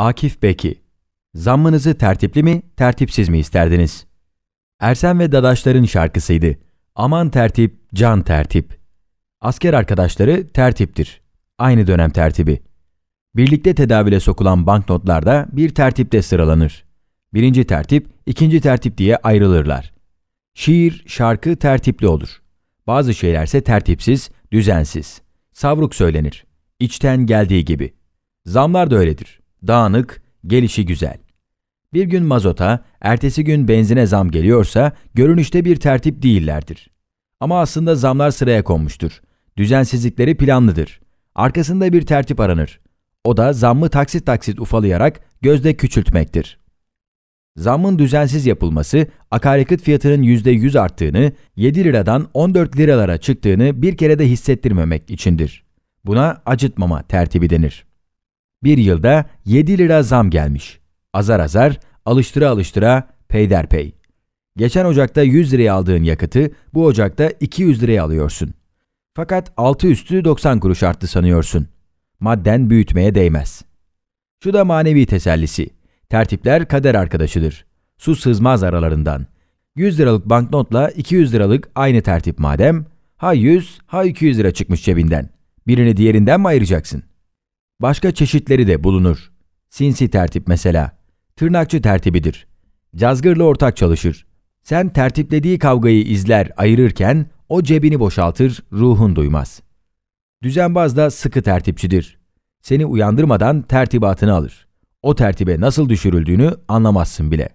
Akif Beki Zammınızı tertipli mi, tertipsiz mi isterdiniz? Ersen ve Dadaşların şarkısıydı. Aman tertip, can tertip. Asker arkadaşları tertiptir. Aynı dönem tertibi. Birlikte tedavüle sokulan banknotlar da bir tertipte sıralanır. Birinci tertip, ikinci tertip diye ayrılırlar. Şiir, şarkı tertipli olur. Bazı şeylerse tertipsiz, düzensiz. Savruk söylenir. İçten geldiği gibi. Zamlar da öyledir dağınık, gelişi güzel. Bir gün mazota, ertesi gün benzine zam geliyorsa görünüşte bir tertip değillerdir. Ama aslında zamlar sıraya konmuştur. Düzensizlikleri planlıdır. Arkasında bir tertip aranır. O da zammı taksit taksit ufalayarak gözde küçültmektir. Zammın düzensiz yapılması akaryakıt fiyatının %100 arttığını, 7 liradan 14 liralara çıktığını bir kere de hissettirmemek içindir. Buna acıtmama tertibi denir. Bir yılda 7 lira zam gelmiş. Azar azar, alıştıra alıştıra, peyderpey. Geçen Ocak'ta 100 liraya aldığın yakıtı bu Ocak'ta 200 liraya alıyorsun. Fakat altı üstü 90 kuruş arttı sanıyorsun. Madden büyütmeye değmez. Şu da manevi tesellisi. Tertipler kader arkadaşıdır. Su sızmaz aralarından. 100 liralık banknotla 200 liralık aynı tertip madem, ha 100 ha 200 lira çıkmış cebinden. Birini diğerinden mi ayıracaksın? Başka çeşitleri de bulunur. Sinsi tertip mesela. Tırnakçı tertibidir. Cazgırla ortak çalışır. Sen tertiplediği kavgayı izler, ayırırken o cebini boşaltır, ruhun duymaz. Düzenbaz da sıkı tertipçidir. Seni uyandırmadan tertibatını alır. O tertibe nasıl düşürüldüğünü anlamazsın bile.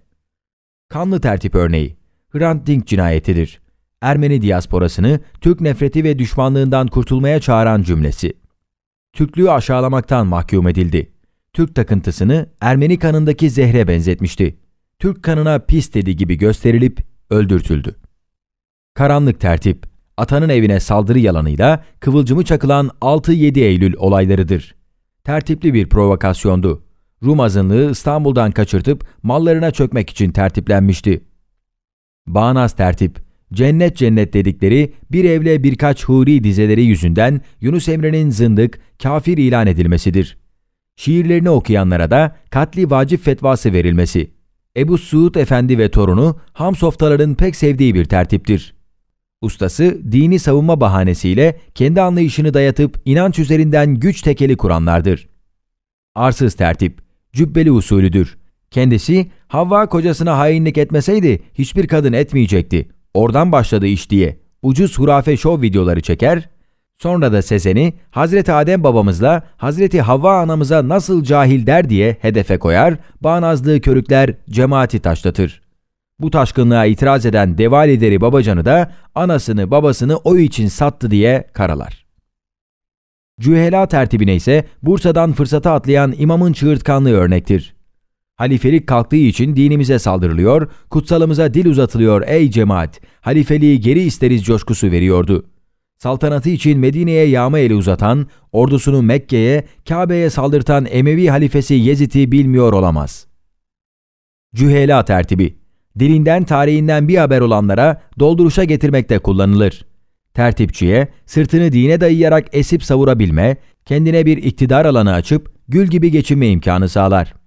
Kanlı tertip örneği. Hrant Dink cinayetidir. Ermeni diasporasını Türk nefreti ve düşmanlığından kurtulmaya çağıran cümlesi. Türklüğü aşağılamaktan mahkum edildi. Türk takıntısını Ermeni kanındaki zehre benzetmişti. Türk kanına pis dedi gibi gösterilip öldürtüldü. Karanlık tertip, atanın evine saldırı yalanıyla kıvılcımı çakılan 6-7 Eylül olaylarıdır. Tertipli bir provokasyondu. Rum azınlığı İstanbul'dan kaçırtıp mallarına çökmek için tertiplenmişti. Bağnaz tertip, Cennet cennet dedikleri bir evle birkaç huri dizeleri yüzünden Yunus Emre'nin zındık, kafir ilan edilmesidir. Şiirlerini okuyanlara da katli vacip fetvası verilmesi. Ebu Suud Efendi ve torunu Hamsoftaların pek sevdiği bir tertiptir. Ustası dini savunma bahanesiyle kendi anlayışını dayatıp inanç üzerinden güç tekeli kuranlardır. Arsız tertip, cübbeli usulüdür. Kendisi Havva kocasına hainlik etmeseydi hiçbir kadın etmeyecekti. Oradan başladı iş diye ucuz hurafe şov videoları çeker, sonra da seseni Hazreti Adem babamızla Hazreti Havva anamıza nasıl cahil der diye hedefe koyar, bağnazlığı körükler cemaati taşlatır. Bu taşkınlığa itiraz eden deva lideri babacanı da anasını babasını o için sattı diye karalar. Cühela tertibine ise Bursa'dan fırsata atlayan imamın çığırtkanlığı örnektir. Halifelik kalktığı için dinimize saldırılıyor, kutsalımıza dil uzatılıyor ey cemaat, halifeliği geri isteriz coşkusu veriyordu. Saltanatı için Medine'ye yağma eli uzatan, ordusunu Mekke'ye, Kabe'ye saldırtan Emevi halifesi Yezid'i bilmiyor olamaz. Cühela tertibi Dilinden tarihinden bir haber olanlara dolduruşa getirmekte kullanılır. Tertipçiye, sırtını dine dayayarak esip savurabilme, kendine bir iktidar alanı açıp gül gibi geçinme imkanı sağlar.''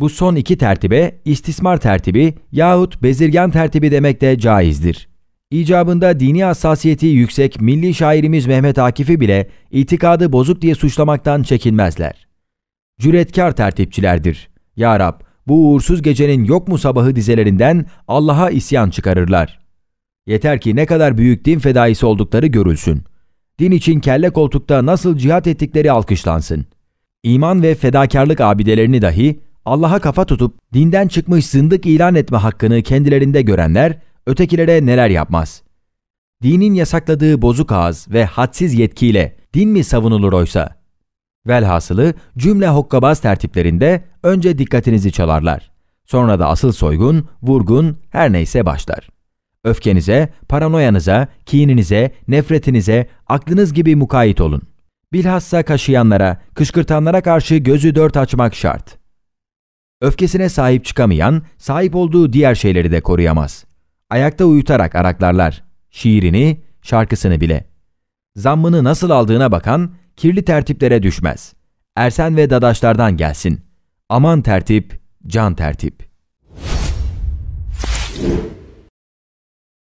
Bu son iki tertibe istismar tertibi yahut bezirgan tertibi demek de caizdir. İcabında dini hassasiyeti yüksek milli şairimiz Mehmet Akif'i bile itikadı bozuk diye suçlamaktan çekinmezler. Cüretkar tertipçilerdir. Ya Rab, bu uğursuz gecenin yok mu sabahı dizelerinden Allah'a isyan çıkarırlar. Yeter ki ne kadar büyük din fedaisi oldukları görülsün. Din için kelle koltukta nasıl cihat ettikleri alkışlansın. İman ve fedakarlık abidelerini dahi Allah'a kafa tutup dinden çıkmış zındık ilan etme hakkını kendilerinde görenler ötekilere neler yapmaz? Dinin yasakladığı bozuk ağız ve hadsiz yetkiyle din mi savunulur oysa? Velhasılı cümle hokkabaz tertiplerinde önce dikkatinizi çalarlar. Sonra da asıl soygun, vurgun her neyse başlar. Öfkenize, paranoyanıza, kininize, nefretinize, aklınız gibi mukayit olun. Bilhassa kaşıyanlara, kışkırtanlara karşı gözü dört açmak şart.'' Öfkesine sahip çıkamayan, sahip olduğu diğer şeyleri de koruyamaz. Ayakta uyutarak araklarlar. Şiirini, şarkısını bile. Zammını nasıl aldığına bakan, kirli tertiplere düşmez. Ersen ve dadaşlardan gelsin. Aman tertip, can tertip.